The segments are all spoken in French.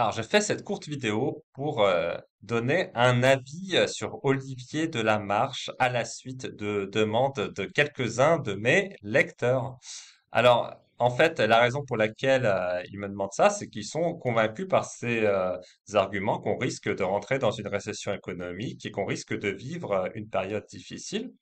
Alors, je fais cette courte vidéo pour euh, donner un avis euh, sur Olivier Delamarche à la suite de demandes de quelques-uns de mes lecteurs. Alors, en fait, la raison pour laquelle euh, ils me demandent ça, c'est qu'ils sont convaincus par ces arguments qu'on risque de rentrer dans une récession économique et qu'on risque de vivre une période difficile.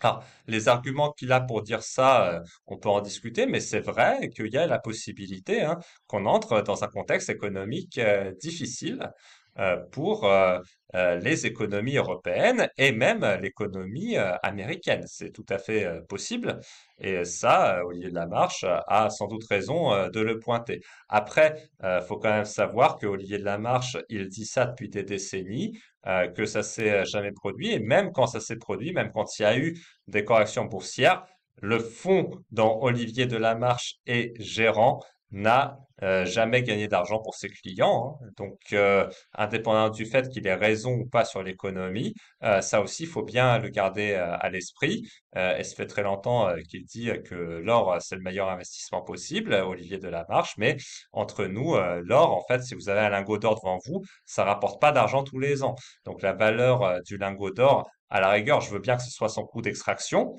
Alors, les arguments qu'il a pour dire ça, euh, on peut en discuter, mais c'est vrai qu'il y a la possibilité hein, qu'on entre dans un contexte économique euh, difficile. Euh, pour euh, euh, les économies européennes et même l'économie américaine. C'est tout à fait possible. Et ça, Olivier Marche a sans doute raison de le pointer. Après, il faut quand même savoir que Olivier Marche il dit ça depuis des décennies, que ça s'est jamais produit. Et même quand ça s'est produit, même quand il y a eu des corrections boursières, le fonds dont Olivier de La Delamarche est gérant n'a euh, jamais gagné d'argent pour ses clients. Hein. Donc, euh, indépendant du fait qu'il ait raison ou pas sur l'économie, euh, ça aussi, il faut bien le garder à l'esprit. et ça fait très longtemps qu'il dit que l'or, c'est le meilleur investissement possible, de la Delamarche. Mais entre nous, l'or, en fait, si vous avez un lingot d'or devant vous, ça rapporte pas d'argent tous les ans. Donc, la valeur du lingot d'or, à la rigueur, je veux bien que ce soit son coût d'extraction,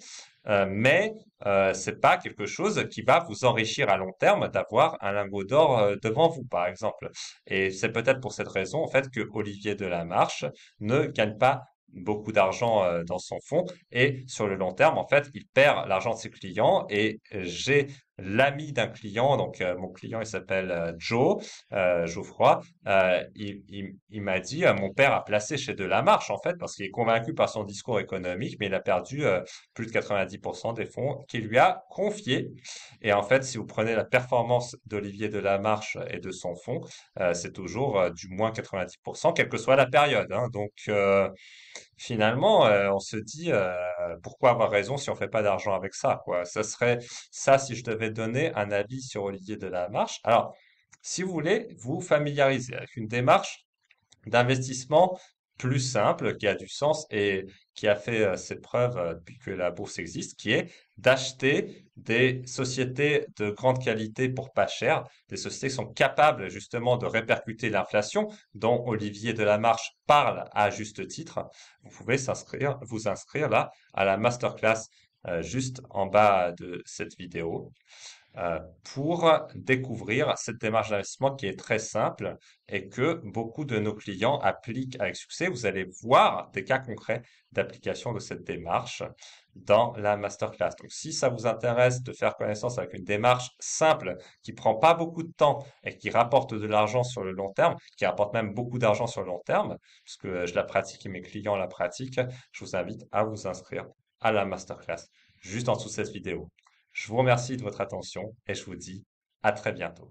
euh, mais euh, ce n'est pas quelque chose qui va vous enrichir à long terme d'avoir un lingot d'or euh, devant vous, par exemple. Et c'est peut-être pour cette raison, en fait, que Olivier Delamarche ne gagne pas beaucoup d'argent dans son fonds et sur le long terme, en fait, il perd l'argent de ses clients et j'ai l'ami d'un client. Donc, euh, mon client, il s'appelle euh, Joe, euh, Geoffroy. il, m'a dit, mon père a placé chez Delamarche, en fait, parce qu'il est convaincu par son discours économique, mais il a perdu plus de 90% des fonds qu'il lui a confiés. Et en fait, si vous prenez la performance d'Olivier Delamarche et de son fonds, c'est toujours du moins 90%, quelle que soit la période. Hein. Donc, finalement, on se dit, pourquoi avoir raison si on fait pas d'argent avec ça, quoi? Ça serait ça si je devais donner un avis sur Olivier de la Delamarche. Alors, si vous voulez vous familiariser avec une démarche d'investissement plus simple, qui a du sens et qui a fait euh, ses preuves euh, depuis que la bourse existe, qui est d'acheter des sociétés de grande qualité pour pas cher, des sociétés qui sont capables justement de répercuter l'inflation, dont Olivier Delamarche parle à juste titre. Vous pouvez s'inscrire, vous inscrire là à la masterclass euh, juste en bas de cette vidéo euh, pour découvrir cette démarche d'investissement qui est très simple et que beaucoup de nos clients appliquent avec succès. Vous allez voir des cas concrets d'application de cette démarche dans la masterclass. Donc, si ça vous intéresse de faire connaissance avec une démarche simple qui ne prend pas beaucoup de temps et qui rapporte de l'argent sur le long terme, qui rapporte même beaucoup d'argent sur le long terme, puisque je la pratique et mes clients la pratiquent, je vous invite à vous inscrire à la masterclass juste en dessous de cette vidéo. Je vous remercie de votre attention et je vous dis à très bientôt.